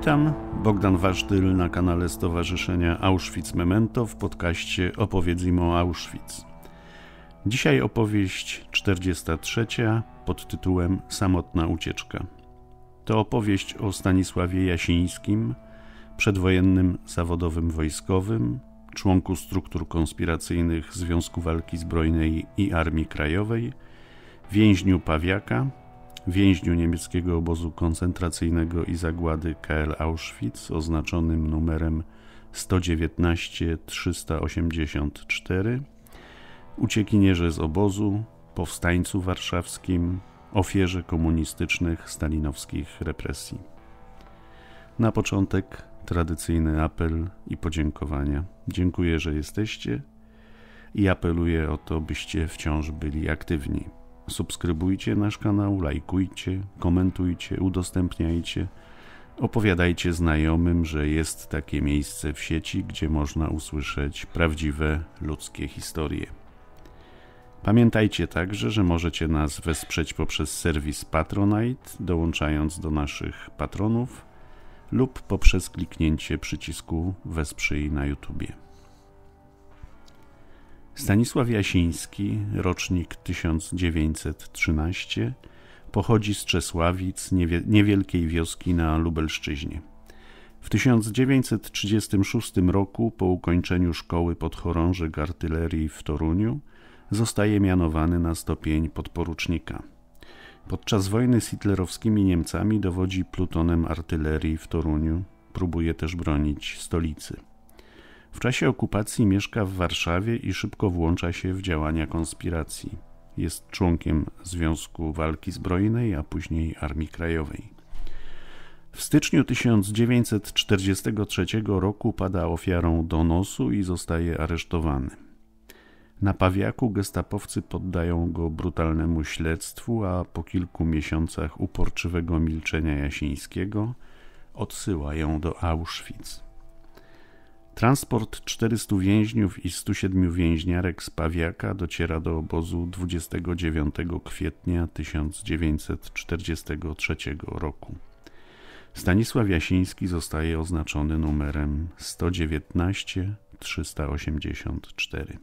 Witam, Bogdan Wasztyl na kanale Stowarzyszenia Auschwitz Memento w podcaście Opowiedzimy o Auschwitz. Dzisiaj opowieść 43 pod tytułem Samotna ucieczka. To opowieść o Stanisławie Jasińskim, przedwojennym zawodowym wojskowym, członku struktur konspiracyjnych Związku Walki Zbrojnej i Armii Krajowej, więźniu Pawiaka, więźniu niemieckiego obozu koncentracyjnego i zagłady KL Auschwitz oznaczonym numerem 119 384, uciekinierze z obozu, powstańcu warszawskim, ofierze komunistycznych stalinowskich represji. Na początek tradycyjny apel i podziękowania. Dziękuję, że jesteście i apeluję o to, byście wciąż byli aktywni subskrybujcie nasz kanał, lajkujcie, komentujcie, udostępniajcie, opowiadajcie znajomym, że jest takie miejsce w sieci, gdzie można usłyszeć prawdziwe ludzkie historie. Pamiętajcie także, że możecie nas wesprzeć poprzez serwis Patronite, dołączając do naszych patronów lub poprzez kliknięcie przycisku Wesprzyj na YouTubie. Stanisław Jasiński, rocznik 1913, pochodzi z Czesławic, niewielkiej wioski na Lubelszczyźnie. W 1936 roku, po ukończeniu szkoły podchorążych artylerii w Toruniu, zostaje mianowany na stopień podporucznika. Podczas wojny z hitlerowskimi Niemcami dowodzi plutonem artylerii w Toruniu, próbuje też bronić stolicy. W czasie okupacji mieszka w Warszawie i szybko włącza się w działania konspiracji. Jest członkiem Związku Walki Zbrojnej, a później Armii Krajowej. W styczniu 1943 roku pada ofiarą donosu i zostaje aresztowany. Na pawiaku gestapowcy poddają go brutalnemu śledztwu, a po kilku miesiącach uporczywego milczenia Jasińskiego odsyłają do Auschwitz. Transport 400 więźniów i 107 więźniarek z Pawiaka dociera do obozu 29 kwietnia 1943 roku. Stanisław Jasiński zostaje oznaczony numerem 119 384.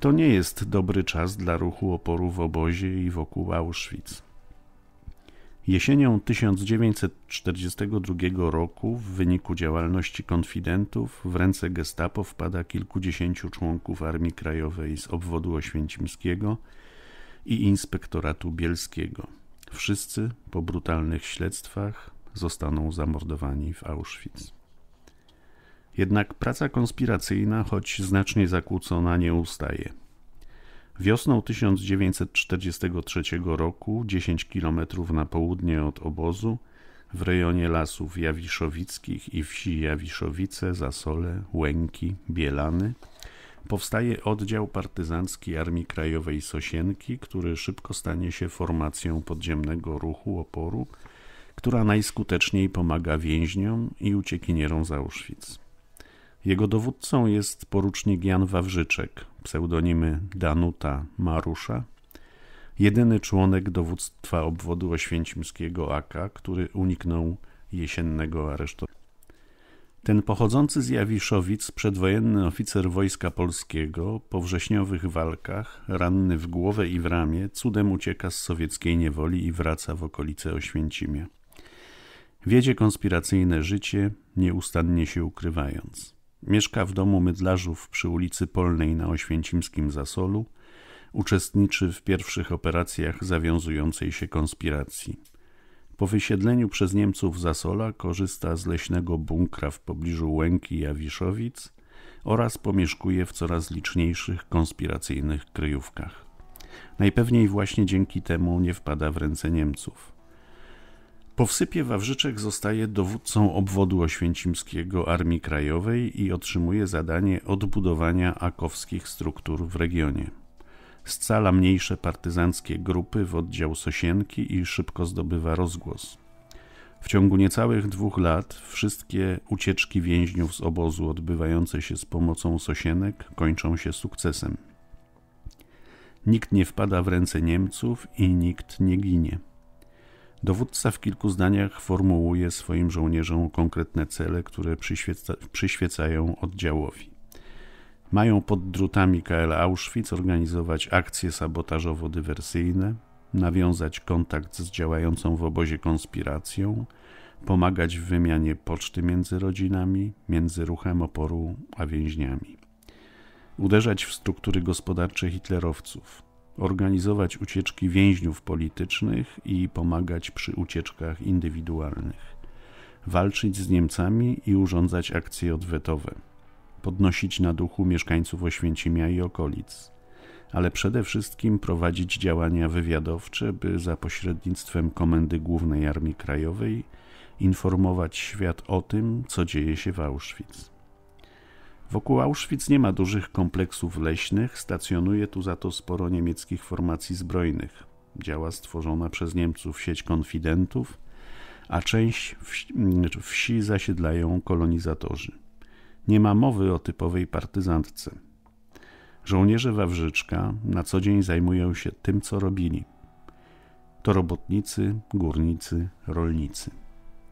To nie jest dobry czas dla ruchu oporu w obozie i wokół Auschwitz. Jesienią 1942 roku w wyniku działalności konfidentów w ręce gestapo wpada kilkudziesięciu członków Armii Krajowej z obwodu oświęcimskiego i inspektoratu bielskiego. Wszyscy po brutalnych śledztwach zostaną zamordowani w Auschwitz. Jednak praca konspiracyjna, choć znacznie zakłócona, nie ustaje – Wiosną 1943 roku, 10 km na południe od obozu, w rejonie lasów Jawiszowickich i wsi Jawiszowice, Zasole, Łęki, Bielany, powstaje oddział partyzancki Armii Krajowej Sosienki, który szybko stanie się formacją podziemnego ruchu oporu, która najskuteczniej pomaga więźniom i uciekinierom z Auschwitz. Jego dowódcą jest porucznik Jan Wawrzyczek, pseudonimy Danuta Marusza, jedyny członek dowództwa obwodu oświęcimskiego AK, który uniknął jesiennego aresztu. Ten pochodzący z Jawiszowic przedwojenny oficer Wojska Polskiego po wrześniowych walkach, ranny w głowę i w ramię, cudem ucieka z sowieckiej niewoli i wraca w okolice Oświęcimia. Wiedzie konspiracyjne życie, nieustannie się ukrywając. Mieszka w domu mydlarzów przy ulicy Polnej na Oświęcimskim Zasolu. Uczestniczy w pierwszych operacjach zawiązującej się konspiracji. Po wysiedleniu przez Niemców Zasola korzysta z leśnego bunkra w pobliżu Łęki Jawiszowic oraz pomieszkuje w coraz liczniejszych konspiracyjnych kryjówkach. Najpewniej właśnie dzięki temu nie wpada w ręce Niemców. Po wsypie Wawrzyczek zostaje dowódcą obwodu oświęcimskiego Armii Krajowej i otrzymuje zadanie odbudowania akowskich struktur w regionie. Scala mniejsze partyzanckie grupy w oddział Sosienki i szybko zdobywa rozgłos. W ciągu niecałych dwóch lat wszystkie ucieczki więźniów z obozu odbywające się z pomocą Sosienek kończą się sukcesem. Nikt nie wpada w ręce Niemców i nikt nie ginie. Dowódca w kilku zdaniach formułuje swoim żołnierzom konkretne cele, które przyświeca, przyświecają oddziałowi. Mają pod drutami KL Auschwitz organizować akcje sabotażowo-dywersyjne, nawiązać kontakt z działającą w obozie konspiracją, pomagać w wymianie poczty między rodzinami, między ruchem oporu a więźniami. Uderzać w struktury gospodarcze hitlerowców, organizować ucieczki więźniów politycznych i pomagać przy ucieczkach indywidualnych, walczyć z Niemcami i urządzać akcje odwetowe, podnosić na duchu mieszkańców Oświęcimia i okolic, ale przede wszystkim prowadzić działania wywiadowcze, by za pośrednictwem Komendy Głównej Armii Krajowej informować świat o tym, co dzieje się w Auschwitz. Wokół Auschwitz nie ma dużych kompleksów leśnych, stacjonuje tu za to sporo niemieckich formacji zbrojnych. Działa stworzona przez Niemców sieć konfidentów, a część wsi, znaczy wsi zasiedlają kolonizatorzy. Nie ma mowy o typowej partyzantce. Żołnierze Wawrzyczka na co dzień zajmują się tym, co robili. To robotnicy, górnicy, rolnicy.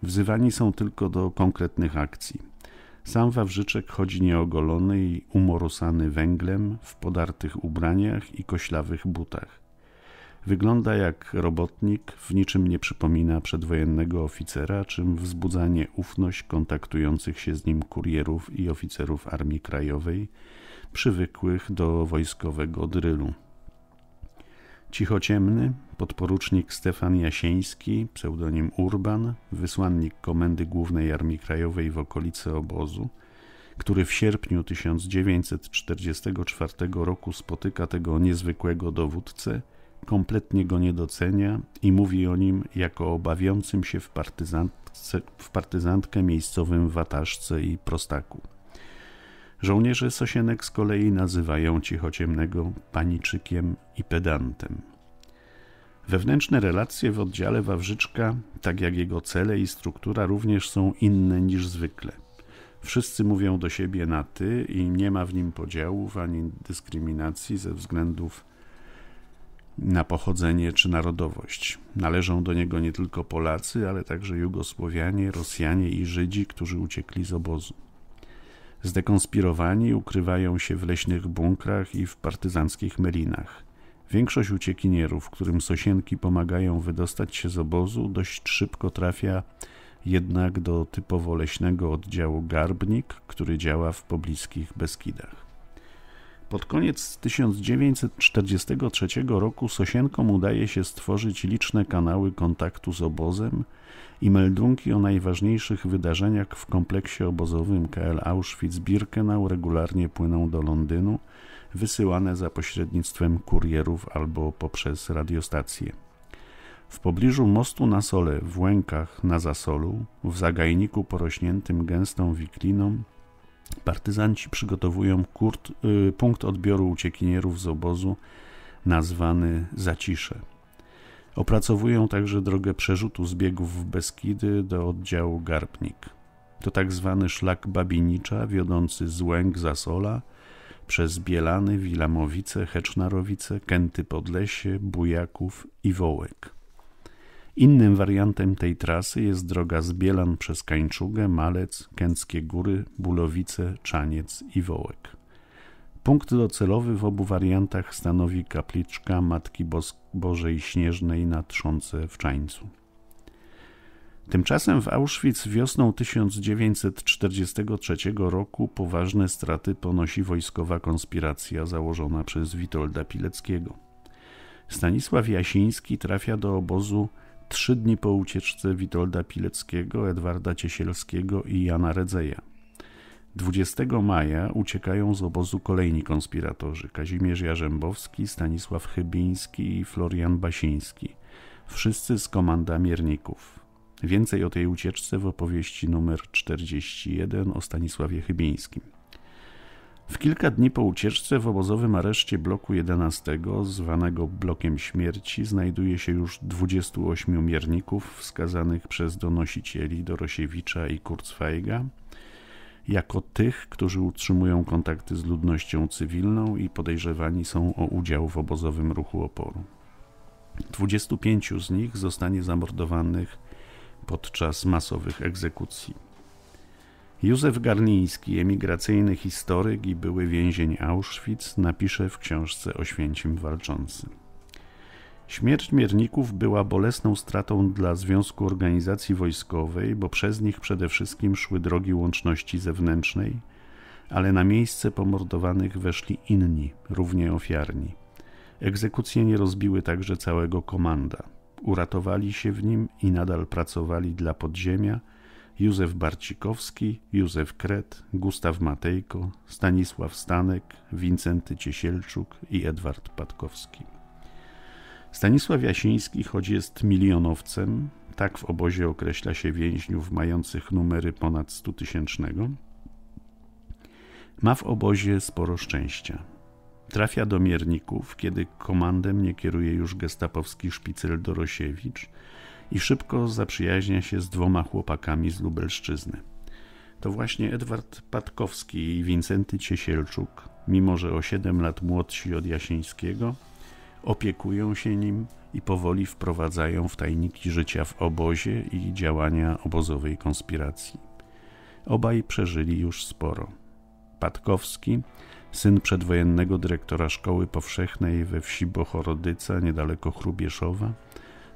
Wzywani są tylko do konkretnych akcji. Sam Wawrzyczek chodzi nieogolony i umorusany węglem w podartych ubraniach i koślawych butach. Wygląda jak robotnik, w niczym nie przypomina przedwojennego oficera, czym wzbudza nieufność kontaktujących się z nim kurierów i oficerów Armii Krajowej, przywykłych do wojskowego drylu. Cichociemny, podporucznik Stefan Jasieński, pseudonim Urban, wysłannik Komendy Głównej Armii Krajowej w okolicy obozu, który w sierpniu 1944 roku spotyka tego niezwykłego dowódcę, kompletnie go nie docenia i mówi o nim jako o bawiącym się w, partyzantce, w partyzantkę miejscowym watażce i prostaku. Żołnierze Sosienek z kolei nazywają cichociemnego paniczykiem i pedantem. Wewnętrzne relacje w oddziale Wawrzyczka, tak jak jego cele i struktura, również są inne niż zwykle. Wszyscy mówią do siebie na ty i nie ma w nim podziałów ani dyskryminacji ze względów na pochodzenie czy narodowość. Należą do niego nie tylko Polacy, ale także Jugosłowianie, Rosjanie i Żydzi, którzy uciekli z obozu. Zdekonspirowani ukrywają się w leśnych bunkrach i w partyzanckich melinach. Większość uciekinierów, którym sosienki pomagają wydostać się z obozu, dość szybko trafia jednak do typowo leśnego oddziału Garbnik, który działa w pobliskich Beskidach. Pod koniec 1943 roku Sosienkom udaje się stworzyć liczne kanały kontaktu z obozem i meldunki o najważniejszych wydarzeniach w kompleksie obozowym KL Auschwitz-Birkenau regularnie płyną do Londynu, wysyłane za pośrednictwem kurierów albo poprzez radiostacje. W pobliżu mostu na sole, w Łękach na Zasolu, w zagajniku porośniętym gęstą wikliną, partyzanci przygotowują kurt, y, punkt odbioru uciekinierów z obozu nazwany Zacisze. Opracowują także drogę przerzutu zbiegów w Beskidy do oddziału Garbnik. To tak zwany szlak Babinicza wiodący z Łęk Zasola przez Bielany, Wilamowice, Hecznarowice, Kęty Podlesie, Bujaków i Wołek. Innym wariantem tej trasy jest droga z Bielan przez Kańczugę, Malec, Kęckie Góry, Bulowice, Czaniec i Wołek. Punkt docelowy w obu wariantach stanowi kapliczka Matki Bożej Śnieżnej na Trzące w Czańcu. Tymczasem w Auschwitz wiosną 1943 roku poważne straty ponosi wojskowa konspiracja założona przez Witolda Pileckiego. Stanisław Jasiński trafia do obozu trzy dni po ucieczce Witolda Pileckiego, Edwarda Ciesielskiego i Jana Redzeja. 20 maja uciekają z obozu kolejni konspiratorzy Kazimierz Jarzębowski, Stanisław Chybiński i Florian Basiński, wszyscy z komanda mierników. Więcej o tej ucieczce w opowieści numer 41 o Stanisławie Chybińskim. W kilka dni po ucieczce w obozowym areszcie bloku 11, zwanego blokiem śmierci, znajduje się już 28 mierników wskazanych przez donosicieli Dorosiewicza i Kurzweiga jako tych, którzy utrzymują kontakty z ludnością cywilną i podejrzewani są o udział w obozowym ruchu oporu. 25 z nich zostanie zamordowanych podczas masowych egzekucji. Józef Garniński, emigracyjny historyk i były więzień Auschwitz, napisze w książce Oświęcim Walczący. Śmierć mierników była bolesną stratą dla Związku Organizacji Wojskowej, bo przez nich przede wszystkim szły drogi łączności zewnętrznej, ale na miejsce pomordowanych weszli inni, równie ofiarni. Egzekucje nie rozbiły także całego komanda uratowali się w nim i nadal pracowali dla podziemia Józef Barcikowski, Józef Kret, Gustaw Matejko, Stanisław Stanek, Wincenty Ciesielczuk i Edward Patkowski. Stanisław Jasiński, choć jest milionowcem, tak w obozie określa się więźniów mających numery ponad 100 tysięcznego, ma w obozie sporo szczęścia. Trafia do mierników, kiedy komandem nie kieruje już gestapowski szpicel Dorosiewicz i szybko zaprzyjaźnia się z dwoma chłopakami z Lubelszczyzny. To właśnie Edward Patkowski i Wincenty Ciesielczuk, mimo że o 7 lat młodsi od Jasińskiego, opiekują się nim i powoli wprowadzają w tajniki życia w obozie i działania obozowej konspiracji. Obaj przeżyli już sporo. Patkowski syn przedwojennego dyrektora szkoły powszechnej we wsi Bohorodyca, niedaleko Chrubieszowa,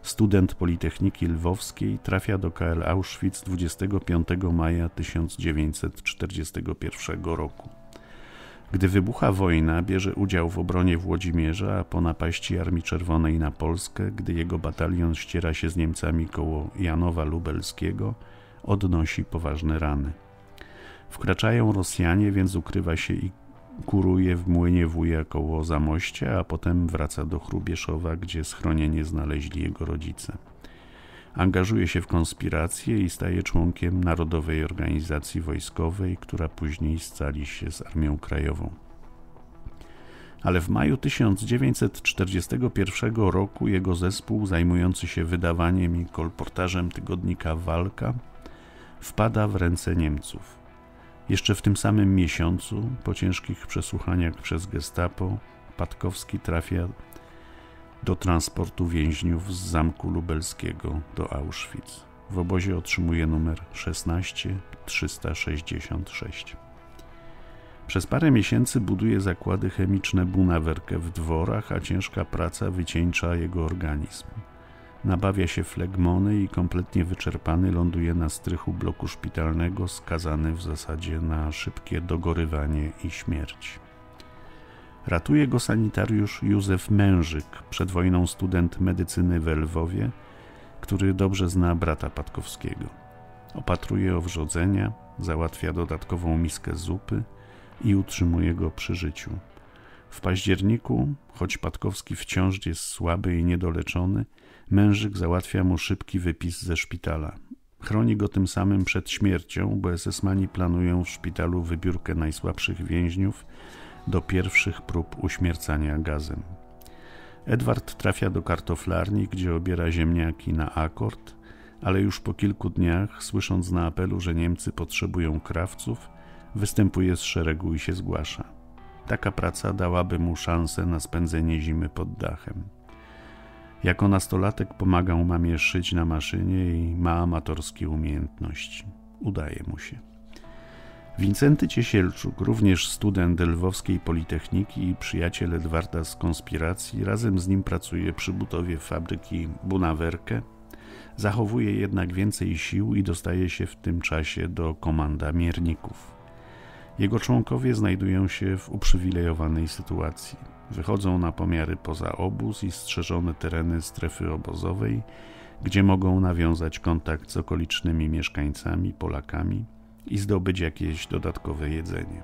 student Politechniki Lwowskiej, trafia do KL Auschwitz 25 maja 1941 roku. Gdy wybucha wojna, bierze udział w obronie Włodzimierza, a po napaści Armii Czerwonej na Polskę, gdy jego batalion ściera się z Niemcami koło Janowa Lubelskiego, odnosi poważne rany. Wkraczają Rosjanie, więc ukrywa się i kuruje w młynie wuja koło Zamościa, a potem wraca do Chrubieszowa, gdzie schronienie znaleźli jego rodzice. Angażuje się w konspirację i staje członkiem Narodowej Organizacji Wojskowej, która później scali się z Armią Krajową. Ale w maju 1941 roku jego zespół zajmujący się wydawaniem i kolportażem tygodnika Walka wpada w ręce Niemców. Jeszcze w tym samym miesiącu, po ciężkich przesłuchaniach przez gestapo, Patkowski trafia do transportu więźniów z zamku lubelskiego do Auschwitz. W obozie otrzymuje numer 16 366. Przez parę miesięcy buduje zakłady chemiczne Bunawerkę w dworach, a ciężka praca wycieńcza jego organizm nabawia się flegmony i kompletnie wyczerpany ląduje na strychu bloku szpitalnego, skazany w zasadzie na szybkie dogorywanie i śmierć. Ratuje go sanitariusz Józef Mężyk, przed wojną student medycyny we Lwowie, który dobrze zna brata Patkowskiego. Opatruje owrzodzenia, załatwia dodatkową miskę zupy i utrzymuje go przy życiu. W październiku, choć Patkowski wciąż jest słaby i niedoleczony, Mężyk załatwia mu szybki wypis ze szpitala. Chroni go tym samym przed śmiercią, bo SS-mani planują w szpitalu wybiórkę najsłabszych więźniów do pierwszych prób uśmiercania gazem. Edward trafia do kartoflarni, gdzie obiera ziemniaki na akord, ale już po kilku dniach, słysząc na apelu, że Niemcy potrzebują krawców, występuje z szeregu i się zgłasza. Taka praca dałaby mu szansę na spędzenie zimy pod dachem. Jako nastolatek pomagał mamie szyć na maszynie i ma amatorskie umiejętności. Udaje mu się. Wincenty Ciesielczuk, również student Lwowskiej Politechniki i przyjaciel Edwarda z konspiracji, razem z nim pracuje przy budowie fabryki Bunawerkę. Zachowuje jednak więcej sił i dostaje się w tym czasie do komanda mierników. Jego członkowie znajdują się w uprzywilejowanej sytuacji Wychodzą na pomiary poza obóz i strzeżone tereny strefy obozowej, gdzie mogą nawiązać kontakt z okolicznymi mieszkańcami, Polakami i zdobyć jakieś dodatkowe jedzenie.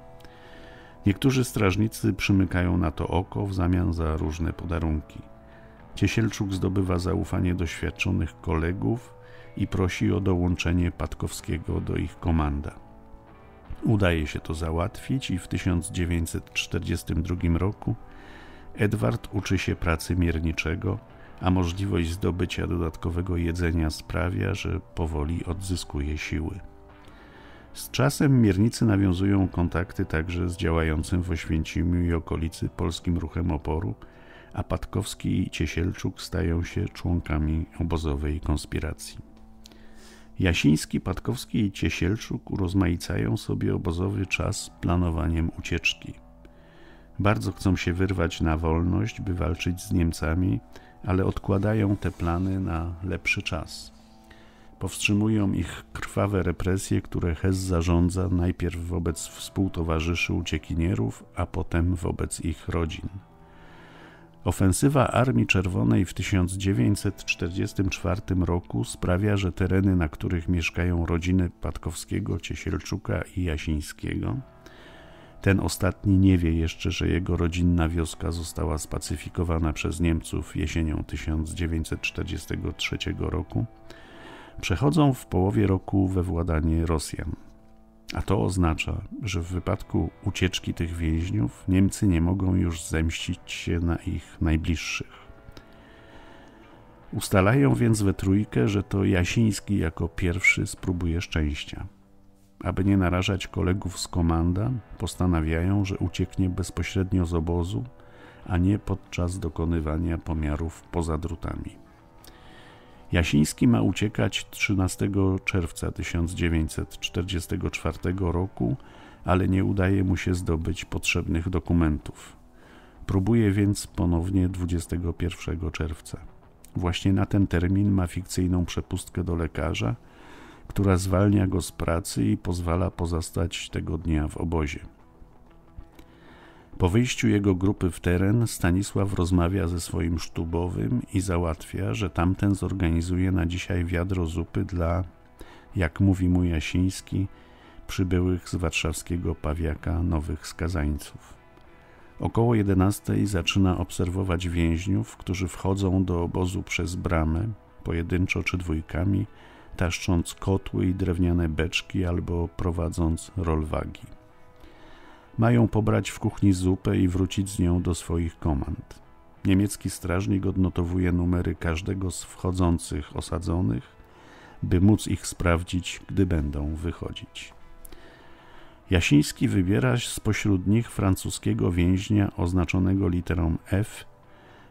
Niektórzy strażnicy przymykają na to oko w zamian za różne podarunki. Ciesielczuk zdobywa zaufanie doświadczonych kolegów i prosi o dołączenie Patkowskiego do ich komanda. Udaje się to załatwić i w 1942 roku Edward uczy się pracy mierniczego, a możliwość zdobycia dodatkowego jedzenia sprawia, że powoli odzyskuje siły. Z czasem miernicy nawiązują kontakty także z działającym w Oświęcimiu i okolicy polskim ruchem oporu, a Patkowski i Ciesielczuk stają się członkami obozowej konspiracji. Jasiński, Patkowski i Ciesielczuk urozmaicają sobie obozowy czas planowaniem ucieczki – bardzo chcą się wyrwać na wolność, by walczyć z Niemcami, ale odkładają te plany na lepszy czas. Powstrzymują ich krwawe represje, które Hess zarządza najpierw wobec współtowarzyszy uciekinierów, a potem wobec ich rodzin. Ofensywa Armii Czerwonej w 1944 roku sprawia, że tereny, na których mieszkają rodziny Patkowskiego, Ciesielczuka i Jasińskiego, ten ostatni nie wie jeszcze, że jego rodzinna wioska została spacyfikowana przez Niemców jesienią 1943 roku. Przechodzą w połowie roku we władanie Rosjan. A to oznacza, że w wypadku ucieczki tych więźniów Niemcy nie mogą już zemścić się na ich najbliższych. Ustalają więc we trójkę, że to Jasiński jako pierwszy spróbuje szczęścia. Aby nie narażać kolegów z komanda, postanawiają, że ucieknie bezpośrednio z obozu, a nie podczas dokonywania pomiarów poza drutami. Jasiński ma uciekać 13 czerwca 1944 roku, ale nie udaje mu się zdobyć potrzebnych dokumentów. Próbuje więc ponownie 21 czerwca. Właśnie na ten termin ma fikcyjną przepustkę do lekarza – która zwalnia go z pracy i pozwala pozostać tego dnia w obozie. Po wyjściu jego grupy w teren Stanisław rozmawia ze swoim sztubowym i załatwia, że tamten zorganizuje na dzisiaj wiadro zupy dla, jak mówi mu Jasiński, przybyłych z warszawskiego pawiaka nowych skazańców. Około 11 zaczyna obserwować więźniów, którzy wchodzą do obozu przez bramę, pojedynczo czy dwójkami, taszcząc kotły i drewniane beczki albo prowadząc rolwagi. Mają pobrać w kuchni zupę i wrócić z nią do swoich komand. Niemiecki strażnik odnotowuje numery każdego z wchodzących osadzonych, by móc ich sprawdzić, gdy będą wychodzić. Jasiński wybiera spośród nich francuskiego więźnia oznaczonego literą F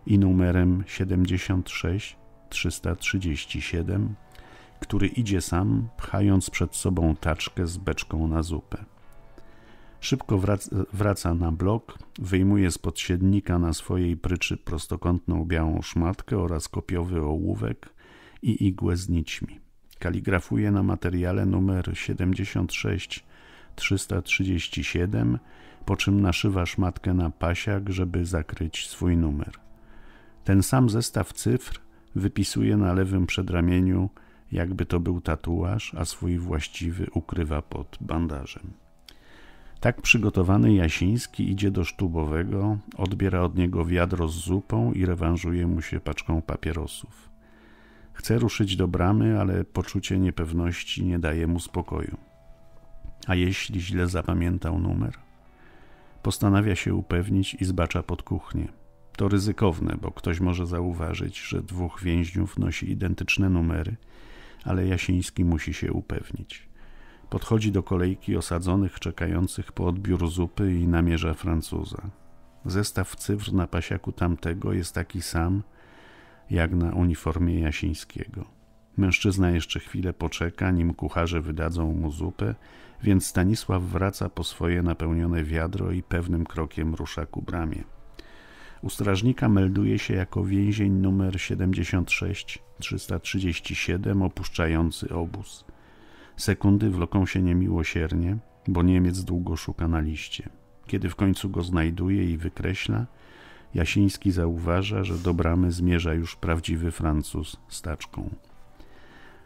i numerem 76 337 który idzie sam, pchając przed sobą taczkę z beczką na zupę. Szybko wraca, na blok, wyjmuje spod siednika na swojej pryczy prostokątną białą szmatkę oraz kopiowy ołówek i igłę z nićmi. Kaligrafuje na materiale numer 76 337, po czym naszywa szmatkę na pasiak, żeby zakryć swój numer. Ten sam zestaw cyfr wypisuje na lewym przedramieniu jakby to był tatuaż, a swój właściwy ukrywa pod bandażem. Tak przygotowany Jasiński idzie do Sztubowego, odbiera od niego wiadro z zupą i rewanżuje mu się paczką papierosów. Chce ruszyć do bramy, ale poczucie niepewności nie daje mu spokoju. A jeśli źle zapamiętał numer? Postanawia się upewnić i zbacza pod kuchnię. To ryzykowne, bo ktoś może zauważyć, że dwóch więźniów nosi identyczne numery – ale Jasiński musi się upewnić. Podchodzi do kolejki osadzonych czekających po odbiór zupy i namierza Francuza. Zestaw cyfr na pasiaku tamtego jest taki sam, jak na uniformie Jasińskiego. Mężczyzna jeszcze chwilę poczeka, nim kucharze wydadzą mu zupę, więc Stanisław wraca po swoje napełnione wiadro i pewnym krokiem rusza ku bramie. U strażnika melduje się jako więzień numer 76 337 opuszczający obóz. Sekundy wloką się niemiłosiernie, bo Niemiec długo szuka na liście. Kiedy w końcu go znajduje i wykreśla, Jasiński zauważa, że do bramy zmierza już prawdziwy Francuz z taczką.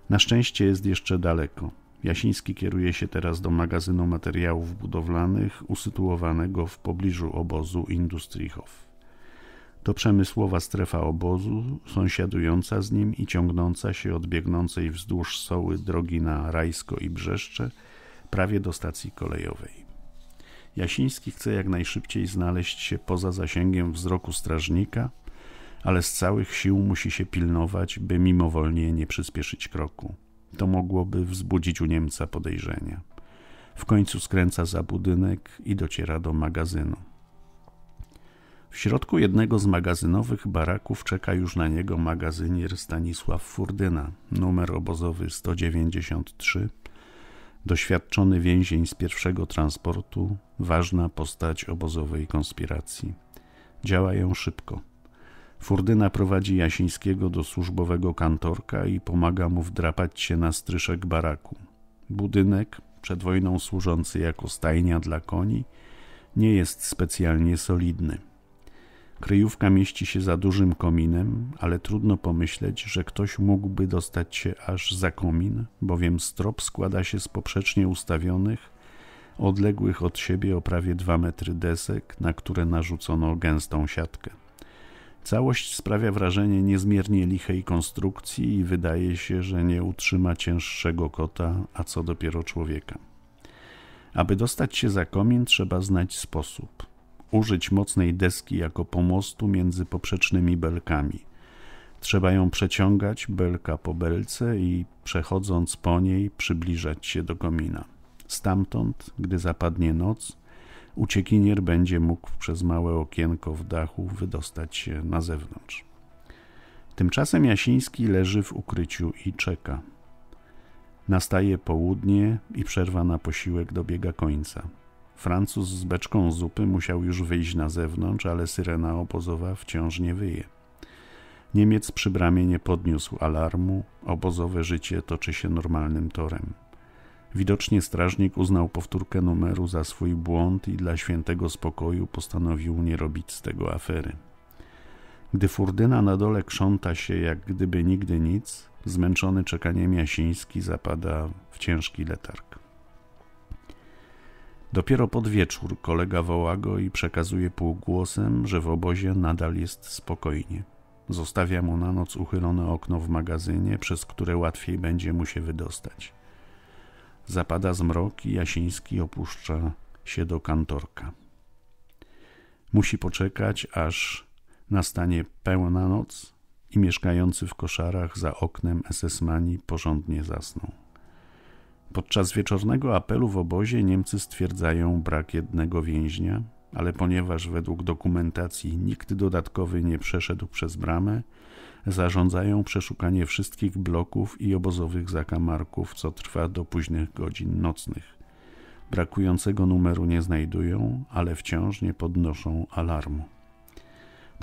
Na szczęście jest jeszcze daleko. Jasiński kieruje się teraz do magazynu materiałów budowlanych usytuowanego w pobliżu obozu Industrichow. To przemysłowa strefa obozu, sąsiadująca z nim i ciągnąca się od biegnącej wzdłuż soły drogi na Rajsko i Brzeszcze, prawie do stacji kolejowej. Jasiński chce jak najszybciej znaleźć się poza zasięgiem wzroku strażnika, ale z całych sił musi się pilnować, by mimowolnie nie przyspieszyć kroku. To mogłoby wzbudzić u Niemca podejrzenia. W końcu skręca za budynek i dociera do magazynu. W środku jednego z magazynowych baraków czeka już na niego magazynier Stanisław Furdyna, numer obozowy 193, doświadczony więzień z pierwszego transportu, ważna postać obozowej konspiracji. Działają szybko. Furdyna prowadzi Jasińskiego do służbowego kantorka i pomaga mu wdrapać się na stryszek baraku. Budynek, przed wojną służący jako stajnia dla koni, nie jest specjalnie solidny. Kryjówka mieści się za dużym kominem, ale trudno pomyśleć, że ktoś mógłby dostać się aż za komin, bowiem strop składa się z poprzecznie ustawionych, odległych od siebie o prawie 2 metry desek, na które narzucono gęstą siatkę. Całość sprawia wrażenie niezmiernie lichej konstrukcji i wydaje się, że nie utrzyma cięższego kota, a co dopiero człowieka. Aby dostać się za komin, trzeba znać sposób użyć mocnej deski jako pomostu między poprzecznymi belkami. Trzeba ją przeciągać belka po belce i przechodząc po niej przybliżać się do komina. Stamtąd, gdy zapadnie noc, uciekinier będzie mógł przez małe okienko w dachu wydostać się na zewnątrz. Tymczasem Jasiński leży w ukryciu i czeka. Nastaje południe i przerwa na posiłek dobiega końca. Francuz z beczką zupy musiał już wyjść na zewnątrz, ale syrena obozowa wciąż nie wyje. Niemiec przy bramie nie podniósł alarmu, obozowe życie toczy się normalnym torem. Widocznie strażnik uznał powtórkę numeru za swój błąd i dla świętego spokoju postanowił nie robić z tego afery. Gdy furdyna na dole krząta się jak gdyby nigdy nic, zmęczony czekaniem Jasiński zapada w ciężki letarg. Dopiero pod wieczór kolega woła go i przekazuje półgłosem, że w obozie nadal jest spokojnie. Zostawia mu na noc uchylone okno w magazynie, przez które łatwiej będzie mu się wydostać. Zapada zmrok i Jasiński opuszcza się do kantorka. Musi poczekać, aż nastanie pełna noc i mieszkający w koszarach za oknem SS-mani porządnie zasną. Podczas wieczornego apelu w obozie Niemcy stwierdzają brak jednego więźnia, ale ponieważ według dokumentacji nikt dodatkowy nie przeszedł przez bramę, zarządzają przeszukanie wszystkich bloków i obozowych zakamarków, co trwa do późnych godzin nocnych. Brakującego numeru nie znajdują, ale wciąż nie podnoszą alarmu.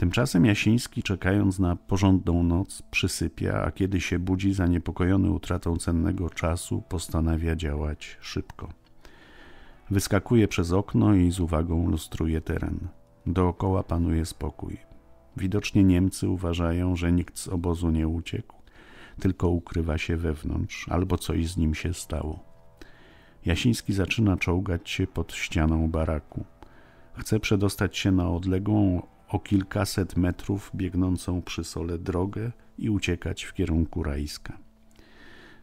Tymczasem Jasiński, czekając na porządną noc, przysypia, a kiedy się budzi zaniepokojony utratą cennego czasu, postanawia działać szybko. Wyskakuje przez okno i z uwagą lustruje teren. Dookoła panuje spokój. Widocznie Niemcy uważają, że nikt z obozu nie uciekł, tylko ukrywa się wewnątrz, albo coś z nim się stało. Jasiński zaczyna czołgać się pod ścianą baraku. Chce przedostać się na odległą o kilkaset metrów biegnącą przy sole drogę i uciekać w kierunku Rajska.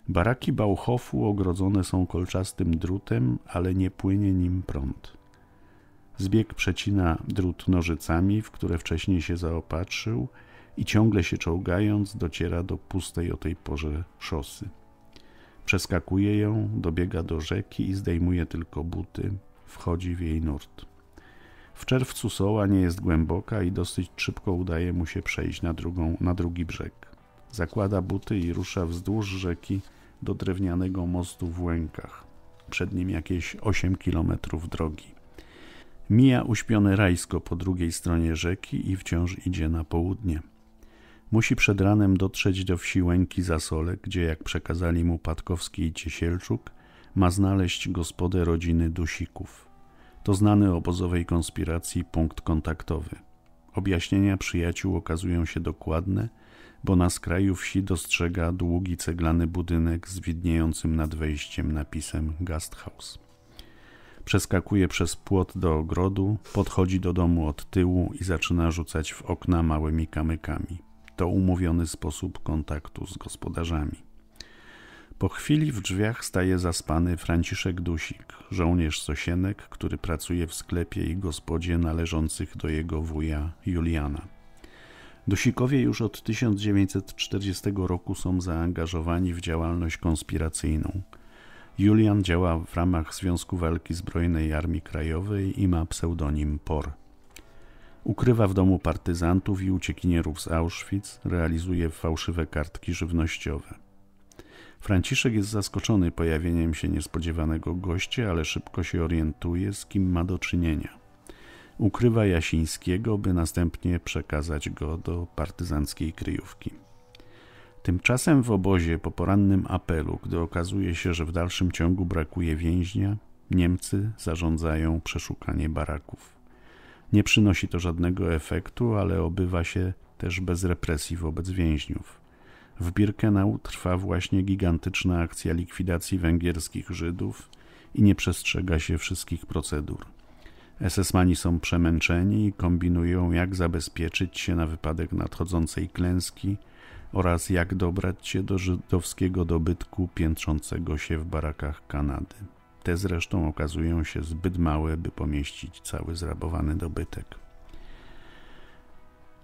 Baraki Bauhofu ogrodzone są kolczastym drutem, ale nie płynie nim prąd. Zbieg przecina drut nożycami, w które wcześniej się zaopatrzył i ciągle się czołgając dociera do pustej o tej porze szosy. Przeskakuje ją, dobiega do rzeki i zdejmuje tylko buty, wchodzi w jej nurt. W czerwcu soła nie jest głęboka i dosyć szybko udaje mu się przejść na, drugą, na drugi brzeg. Zakłada buty i rusza wzdłuż rzeki do drewnianego mostu w Łękach. Przed nim jakieś 8 kilometrów drogi. Mija uśpione rajsko po drugiej stronie rzeki i wciąż idzie na południe. Musi przed ranem dotrzeć do wsi Łęki Zasole, gdzie, jak przekazali mu Patkowski i Ciesielczuk, ma znaleźć gospodę rodziny Dusików. To znany obozowej konspiracji punkt kontaktowy. Objaśnienia przyjaciół okazują się dokładne, bo na skraju wsi dostrzega długi ceglany budynek z widniejącym nad wejściem napisem Gasthaus. Przeskakuje przez płot do ogrodu, podchodzi do domu od tyłu i zaczyna rzucać w okna małymi kamykami. To umówiony sposób kontaktu z gospodarzami. Po chwili w drzwiach staje zaspany Franciszek Dusik, żołnierz Sosienek, który pracuje w sklepie i gospodzie należących do jego wuja Juliana. Dusikowie już od 1940 roku są zaangażowani w działalność konspiracyjną. Julian działa w ramach Związku Walki Zbrojnej Armii Krajowej i ma pseudonim POR. Ukrywa w domu partyzantów i uciekinierów z Auschwitz, realizuje fałszywe kartki żywnościowe. Franciszek jest zaskoczony pojawieniem się niespodziewanego gościa, ale szybko się orientuje, z kim ma do czynienia. Ukrywa Jasińskiego, by następnie przekazać go do partyzanckiej kryjówki. Tymczasem w obozie po porannym apelu, gdy okazuje się, że w dalszym ciągu brakuje więźnia, Niemcy zarządzają przeszukanie baraków. Nie przynosi to żadnego efektu, ale obywa się też bez represji wobec więźniów. W Birkenau trwa właśnie gigantyczna akcja likwidacji węgierskich Żydów i nie przestrzega się wszystkich procedur. SS-mani są przemęczeni i kombinują, jak zabezpieczyć się na wypadek nadchodzącej klęski oraz jak dobrać się do żydowskiego dobytku piętrzącego się w barakach Kanady. Te zresztą okazują się zbyt małe, by pomieścić cały zrabowany dobytek.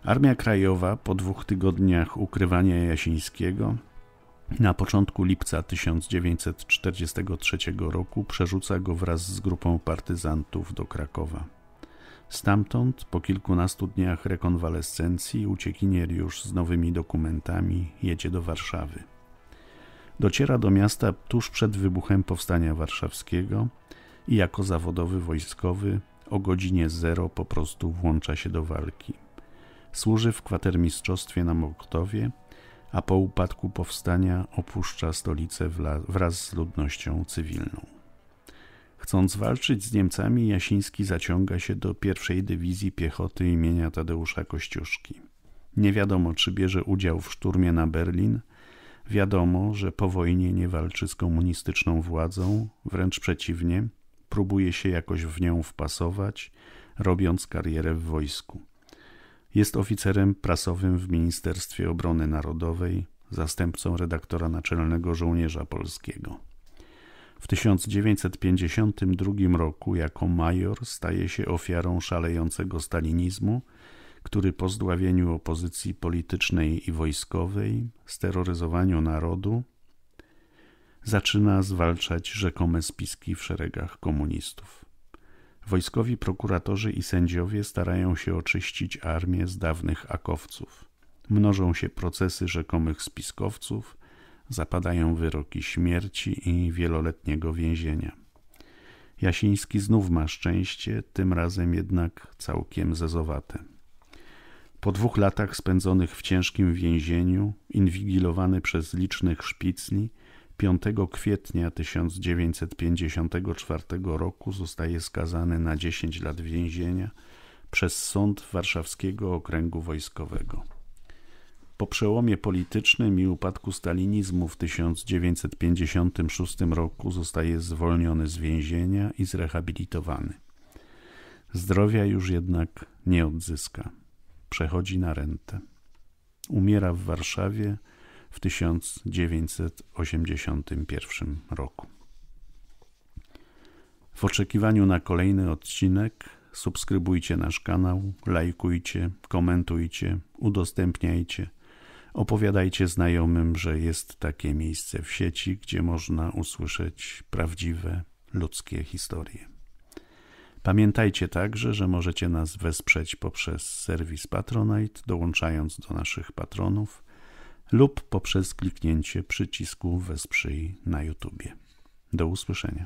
Armia Krajowa po dwóch tygodniach ukrywania Jasińskiego na początku lipca 1943 roku przerzuca go wraz z grupą partyzantów do Krakowa. Stamtąd, po kilkunastu dniach rekonwalescencji, uciekinier już z nowymi dokumentami jedzie do Warszawy. Dociera do miasta tuż przed wybuchem Powstania Warszawskiego i jako zawodowy wojskowy o godzinie zero po prostu włącza się do walki. Służy w kwatermistrzostwie na Moktowie, a po upadku powstania opuszcza stolicę wraz z ludnością cywilną. Chcąc walczyć z Niemcami, Jasiński zaciąga się do pierwszej dywizji piechoty imienia Tadeusza Kościuszki. Nie wiadomo, czy bierze udział w szturmie na Berlin. Wiadomo, że po wojnie nie walczy z komunistyczną władzą, wręcz przeciwnie, próbuje się jakoś w nią wpasować, robiąc karierę w wojsku. Jest oficerem prasowym w Ministerstwie Obrony Narodowej, zastępcą redaktora naczelnego żołnierza polskiego. W 1952 roku jako major staje się ofiarą szalejącego stalinizmu, który po zdławieniu opozycji politycznej i wojskowej, steroryzowaniu narodu, zaczyna zwalczać rzekome spiski w szeregach komunistów. Wojskowi prokuratorzy i sędziowie starają się oczyścić armię z dawnych akowców. Mnożą się procesy rzekomych spiskowców, zapadają wyroki śmierci i wieloletniego więzienia. Jasiński znów ma szczęście, tym razem jednak całkiem zezowate. Po dwóch latach spędzonych w ciężkim więzieniu, inwigilowany przez licznych szpicli, 5 kwietnia 1954 roku zostaje skazany na 10 lat więzienia przez Sąd Warszawskiego Okręgu Wojskowego. Po przełomie politycznym i upadku stalinizmu w 1956 roku zostaje zwolniony z więzienia i zrehabilitowany. Zdrowia już jednak nie odzyska. Przechodzi na rentę. Umiera w Warszawie w 1981 roku. W oczekiwaniu na kolejny odcinek subskrybujcie nasz kanał, lajkujcie, komentujcie, udostępniajcie. Opowiadajcie znajomym, że jest takie miejsce w sieci, gdzie można usłyszeć prawdziwe ludzkie historie. Pamiętajcie także, że możecie nas wesprzeć poprzez serwis Patronite, dołączając do naszych patronów lub poprzez kliknięcie przycisku Wesprzyj na YouTube. Do usłyszenia.